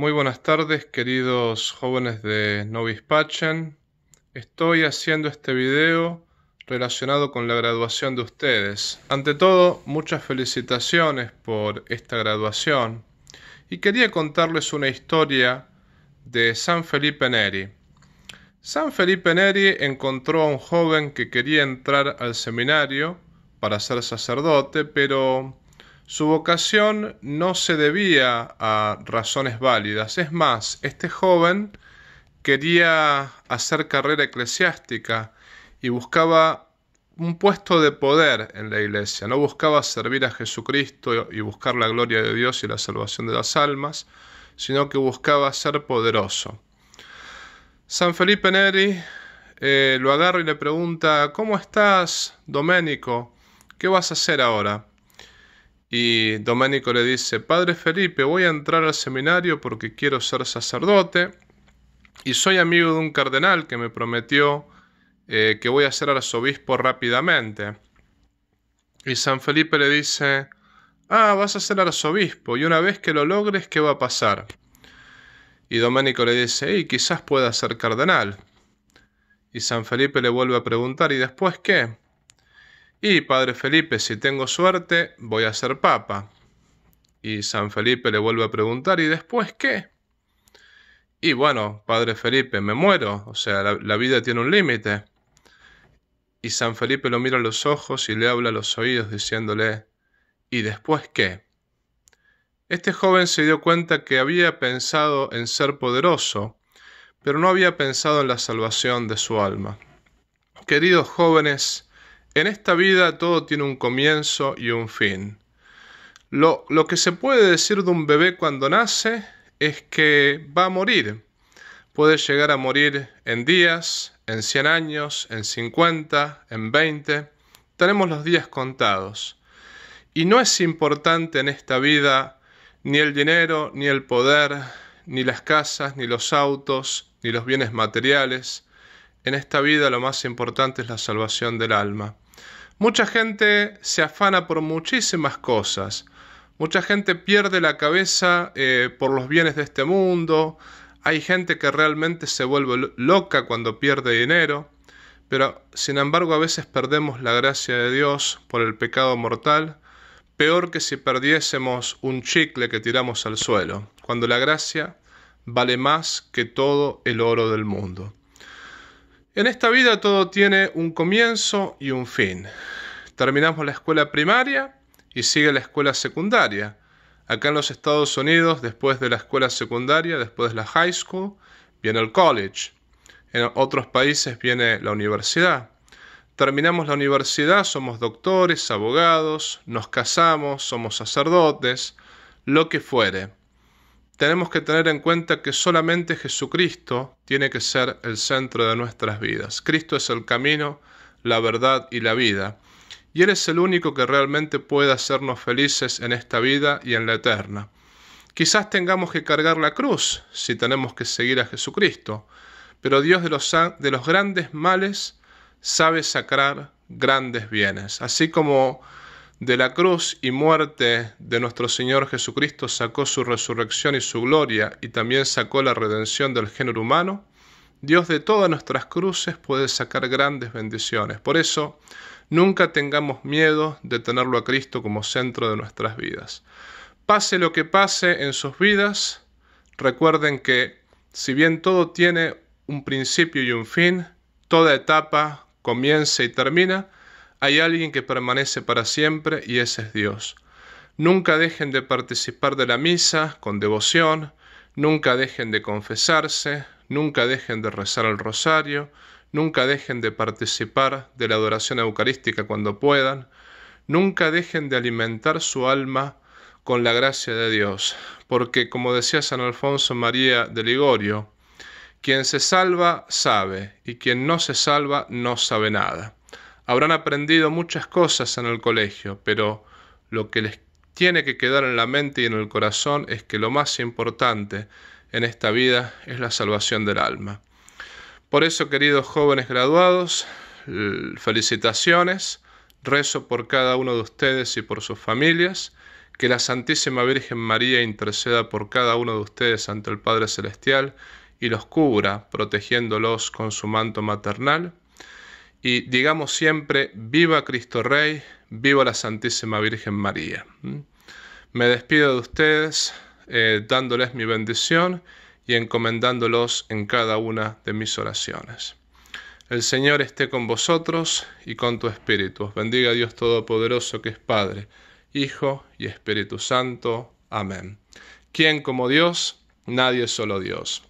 Muy buenas tardes, queridos jóvenes de Novispachen. Estoy haciendo este video relacionado con la graduación de ustedes. Ante todo, muchas felicitaciones por esta graduación. Y quería contarles una historia de San Felipe Neri. San Felipe Neri encontró a un joven que quería entrar al seminario para ser sacerdote, pero su vocación no se debía a razones válidas. Es más, este joven quería hacer carrera eclesiástica y buscaba un puesto de poder en la iglesia. No buscaba servir a Jesucristo y buscar la gloria de Dios y la salvación de las almas, sino que buscaba ser poderoso. San Felipe Neri eh, lo agarra y le pregunta, ¿cómo estás, Doménico? ¿Qué vas a hacer ahora? Y Doménico le dice, Padre Felipe, voy a entrar al seminario porque quiero ser sacerdote y soy amigo de un cardenal que me prometió eh, que voy a ser arzobispo rápidamente. Y San Felipe le dice, ah, vas a ser arzobispo y una vez que lo logres, ¿qué va a pasar? Y Doménico le dice, y quizás pueda ser cardenal. Y San Felipe le vuelve a preguntar, ¿y después qué? Y Padre Felipe, si tengo suerte, voy a ser papa. Y San Felipe le vuelve a preguntar, ¿y después qué? Y bueno, Padre Felipe, me muero, o sea, la, vida tiene un límite. Y San Felipe lo mira a los ojos y le habla a los oídos diciéndole, ¿y después qué? Este joven se dio cuenta que había pensado en ser poderoso, pero no había pensado en la salvación de su alma. Queridos jóvenes, en esta vida todo tiene un comienzo y un fin. Lo, que se puede decir de un bebé cuando nace es que va a morir. Puede llegar a morir en días, en 100 años, en 50, en 20. Tenemos los días contados. Y no es importante en esta vida ni el dinero, ni el poder, ni las casas, ni los autos, ni los bienes materiales. En esta vida lo más importante es la salvación del alma. Mucha gente se afana por muchísimas cosas. Mucha gente pierde la cabeza eh, por los bienes de este mundo. Hay gente que realmente se vuelve loca cuando pierde dinero. Pero sin embargo a veces perdemos la gracia de Dios por el pecado mortal. Peor que si perdiésemos un chicle que tiramos al suelo, cuando la gracia vale más que todo el oro del mundo. En esta vida todo tiene un comienzo y un fin. Terminamos la escuela primaria y sigue la escuela secundaria. Acá en los Estados Unidos, después de la escuela secundaria, después de la high school, viene el college. En otros países viene la universidad. Terminamos la universidad, somos doctores, abogados, nos casamos, somos sacerdotes, lo que fuere tenemos que tener en cuenta que solamente Jesucristo tiene que ser el centro de nuestras vidas. Cristo es el camino, la verdad y la vida. Y Él es el único que realmente puede hacernos felices en esta vida y en la eterna. Quizás tengamos que cargar la cruz si tenemos que seguir a Jesucristo, pero Dios de los, de los grandes males sabe sacar grandes bienes. Así como de la cruz y muerte de nuestro Señor Jesucristo sacó su resurrección y su gloria y también sacó la redención del género humano, Dios de todas nuestras cruces puede sacar grandes bendiciones. Por eso, nunca tengamos miedo de tenerlo a Cristo como centro de nuestras vidas. Pase lo que pase en sus vidas, recuerden que si bien todo tiene un principio y un fin, toda etapa comienza y termina, hay alguien que permanece para siempre y ese es Dios. Nunca dejen de participar de la misa con devoción, nunca dejen de confesarse, nunca dejen de rezar el rosario, nunca dejen de participar de la adoración eucarística cuando puedan, nunca dejen de alimentar su alma con la gracia de Dios, porque como decía San Alfonso María de Ligorio, quien se salva sabe, y quien no se salva no sabe nada. Habrán aprendido muchas cosas en el colegio, pero lo que les tiene que quedar en la mente y en el corazón es que lo más importante en esta vida es la salvación del alma. Por eso, queridos jóvenes graduados, felicitaciones, rezo por cada uno de ustedes y por sus familias, que la Santísima Virgen María interceda por cada uno de ustedes ante el Padre Celestial y los cubra, protegiéndolos con su manto maternal y digamos siempre, viva Cristo Rey, viva la Santísima Virgen María. ¿Mm? Me despido de ustedes eh, dándoles mi bendición y encomendándolos en cada una de mis oraciones. El Señor esté con vosotros y con tu espíritu. Bendiga bendiga Dios Todopoderoso que es Padre, Hijo y Espíritu Santo. Amén. ¿Quién como Dios? Nadie es solo Dios.